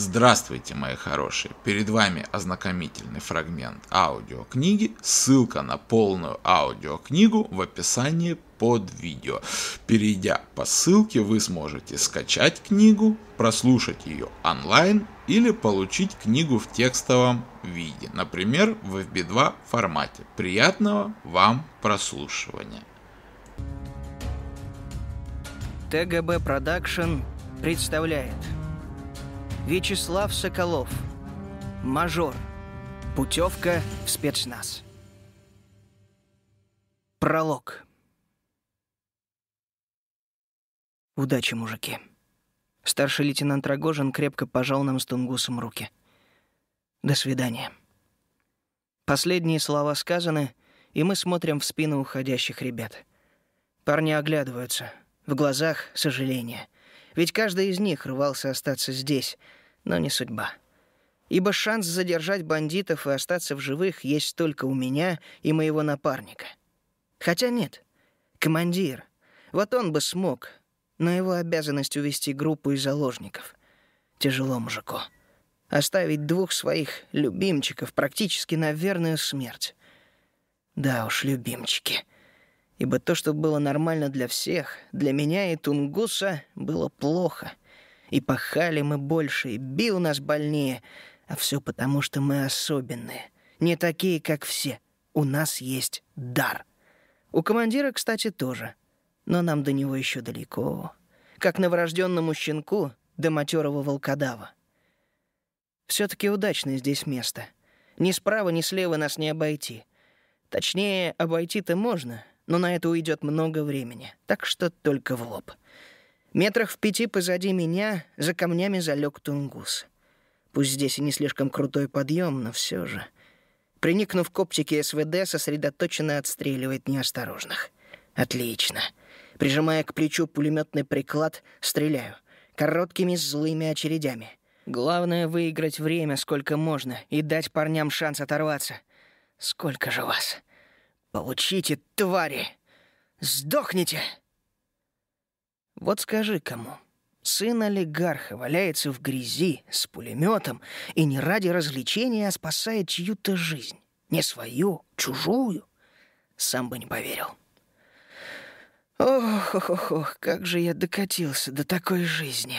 Здравствуйте, мои хорошие! Перед вами ознакомительный фрагмент аудиокниги. Ссылка на полную аудиокнигу в описании под видео. Перейдя по ссылке, вы сможете скачать книгу, прослушать ее онлайн или получить книгу в текстовом виде, например, в FB2 формате. Приятного вам прослушивания! ТГБ Продакшн представляет – Вячеслав Соколов. Мажор. Путевка в спецназ. Пролог. Удачи, мужики. Старший лейтенант Рогожин крепко пожал нам с Тунгусом руки. До свидания. Последние слова сказаны, и мы смотрим в спину уходящих ребят. Парни оглядываются. В глазах сожаление. Ведь каждый из них рвался остаться здесь — но не судьба. Ибо шанс задержать бандитов и остаться в живых есть только у меня и моего напарника. Хотя нет, командир. Вот он бы смог, но его обязанность увести группу из заложников. Тяжело мужику. Оставить двух своих любимчиков практически на верную смерть. Да уж, любимчики. Ибо то, что было нормально для всех, для меня и Тунгуса, было плохо — и пахали мы больше, и бил нас больнее. А все потому, что мы особенные. Не такие, как все. У нас есть дар. У командира, кстати, тоже. Но нам до него еще далеко. Как новорожденному щенку до матерого волкодава. Все-таки удачное здесь место. Ни справа, ни слева нас не обойти. Точнее, обойти-то можно, но на это уйдет много времени. Так что только в лоб. Метрах в пяти позади меня за камнями залег тунгус. Пусть здесь и не слишком крутой подъем, но все же. Приникнув к оптике СВД, сосредоточенно отстреливает неосторожных. Отлично. Прижимая к плечу пулеметный приклад, стреляю. Короткими злыми очередями. Главное — выиграть время сколько можно и дать парням шанс оторваться. Сколько же вас? Получите, твари! Сдохните! Вот скажи кому, сын олигарха валяется в грязи с пулеметом и не ради развлечения, а спасает чью-то жизнь. Не свою, чужую. Сам бы не поверил. Ох, ох, ох, как же я докатился до такой жизни!»